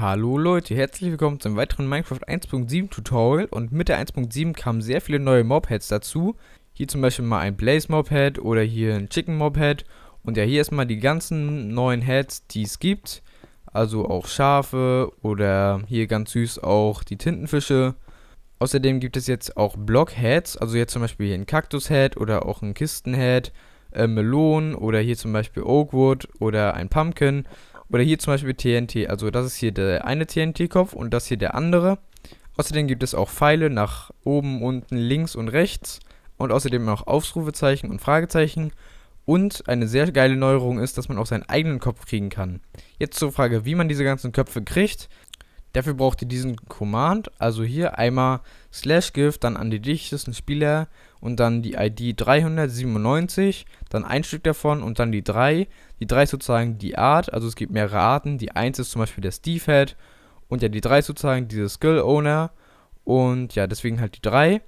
Hallo Leute, herzlich willkommen zum weiteren Minecraft 1.7 Tutorial und mit der 1.7 kamen sehr viele neue Mobheads dazu. Hier zum Beispiel mal ein Blaze Mobhead oder hier ein Chicken Mobhead und ja hier erstmal die ganzen neuen Heads, die es gibt. Also auch Schafe oder hier ganz süß auch die Tintenfische. Außerdem gibt es jetzt auch Blockheads, also jetzt zum Beispiel hier ein Head oder auch ein Kistenhead, äh, Melonen oder hier zum Beispiel Oakwood oder ein Pumpkin. Oder hier zum Beispiel TNT. Also das ist hier der eine TNT-Kopf und das hier der andere. Außerdem gibt es auch Pfeile nach oben, unten, links und rechts. Und außerdem auch Ausrufezeichen und Fragezeichen. Und eine sehr geile Neuerung ist, dass man auch seinen eigenen Kopf kriegen kann. Jetzt zur Frage, wie man diese ganzen Köpfe kriegt. Dafür braucht ihr diesen Command, also hier einmal slash give, dann an die dichtesten Spieler und dann die ID 397, dann ein Stück davon und dann die 3. Die 3 ist sozusagen die Art, also es gibt mehrere Arten. Die 1 ist zum Beispiel der Steve Head und ja, die 3 ist sozusagen diese Skill Owner und ja, deswegen halt die 3.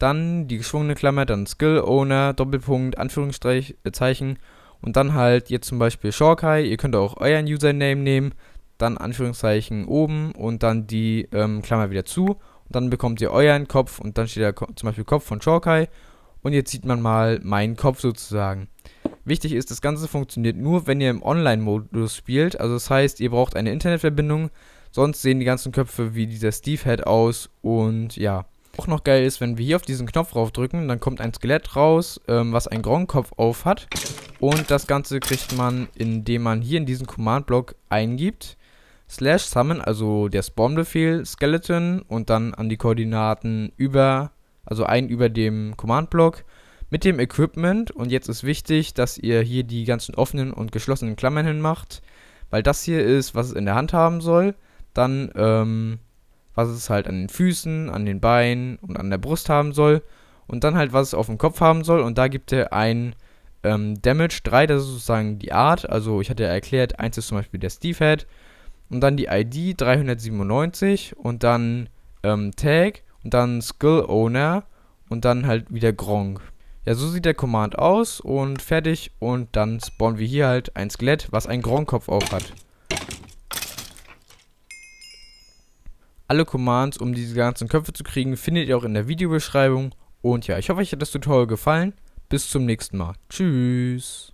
Dann die geschwungene Klammer, dann Skill Owner, Doppelpunkt, Anführungszeichen äh, und dann halt jetzt zum Beispiel Shorkai. Ihr könnt auch euren Username nehmen, dann Anführungszeichen oben und dann die ähm, Klammer wieder zu. Und dann bekommt ihr euren Kopf und dann steht da zum Beispiel Kopf von Chalkai. Und jetzt sieht man mal meinen Kopf sozusagen. Wichtig ist, das Ganze funktioniert nur, wenn ihr im Online-Modus spielt. Also das heißt, ihr braucht eine Internetverbindung. Sonst sehen die ganzen Köpfe wie dieser Steve-Head aus. Und ja, auch noch geil ist, wenn wir hier auf diesen Knopf draufdrücken, dann kommt ein Skelett raus, ähm, was einen Gronkopf auf hat. Und das Ganze kriegt man, indem man hier in diesen Command-Block eingibt slash summon, also der Spawn-Befehl Skeleton und dann an die Koordinaten über, also ein über dem Command-Block mit dem Equipment. Und jetzt ist wichtig, dass ihr hier die ganzen offenen und geschlossenen Klammern hinmacht, weil das hier ist, was es in der Hand haben soll. Dann, ähm, was es halt an den Füßen, an den Beinen und an der Brust haben soll. Und dann halt, was es auf dem Kopf haben soll. Und da gibt er ein ähm, Damage 3, das ist sozusagen die Art. Also ich hatte ja erklärt, eins ist zum Beispiel der Steve Head und dann die ID 397 und dann ähm, Tag und dann Skill Owner und dann halt wieder Gronk. Ja, so sieht der Command aus und fertig und dann spawnen wir hier halt ein Skelett, was einen Gronkopf auf hat. Alle Commands, um diese ganzen Köpfe zu kriegen, findet ihr auch in der Videobeschreibung. Und ja, ich hoffe, euch hat das Tutorial gefallen. Bis zum nächsten Mal. Tschüss.